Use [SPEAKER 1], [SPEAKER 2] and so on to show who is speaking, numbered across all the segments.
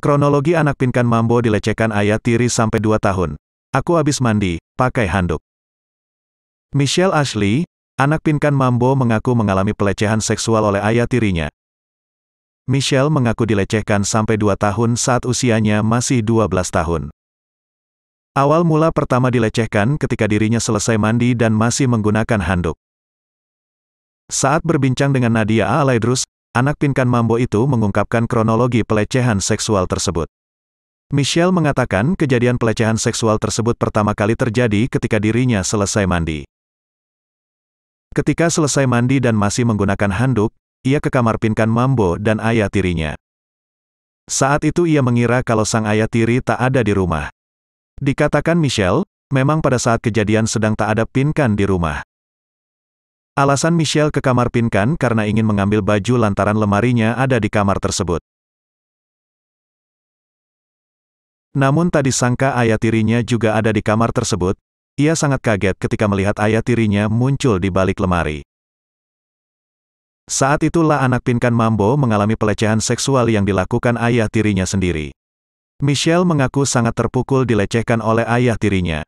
[SPEAKER 1] Kronologi anak pinkan Mambo dilecehkan ayah tiri sampai 2 tahun. Aku habis mandi, pakai handuk. Michelle Ashley, anak pinkan Mambo mengaku mengalami pelecehan seksual oleh ayah tirinya. Michelle mengaku dilecehkan sampai 2 tahun saat usianya masih 12 tahun. Awal mula pertama dilecehkan ketika dirinya selesai mandi dan masih menggunakan handuk. Saat berbincang dengan Nadia Alaidrus, Anak pinkan Mambo itu mengungkapkan kronologi pelecehan seksual tersebut. Michelle mengatakan kejadian pelecehan seksual tersebut pertama kali terjadi ketika dirinya selesai mandi. Ketika selesai mandi dan masih menggunakan handuk, ia ke kamar pinkan Mambo dan ayah tirinya. Saat itu ia mengira kalau sang ayah tiri tak ada di rumah. Dikatakan Michelle, memang pada saat kejadian sedang tak ada pinkan di rumah. Alasan Michelle ke kamar Pinkan karena ingin mengambil baju lantaran lemarinya ada di kamar tersebut. Namun tak disangka ayah tirinya juga ada di kamar tersebut, ia sangat kaget ketika melihat ayah tirinya muncul di balik lemari. Saat itulah anak Pinkan Mambo mengalami pelecehan seksual yang dilakukan ayah tirinya sendiri. Michelle mengaku sangat terpukul dilecehkan oleh ayah tirinya.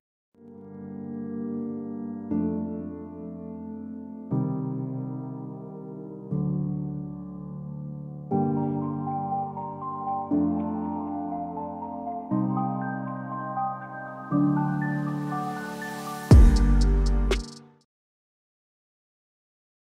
[SPEAKER 1] thank you.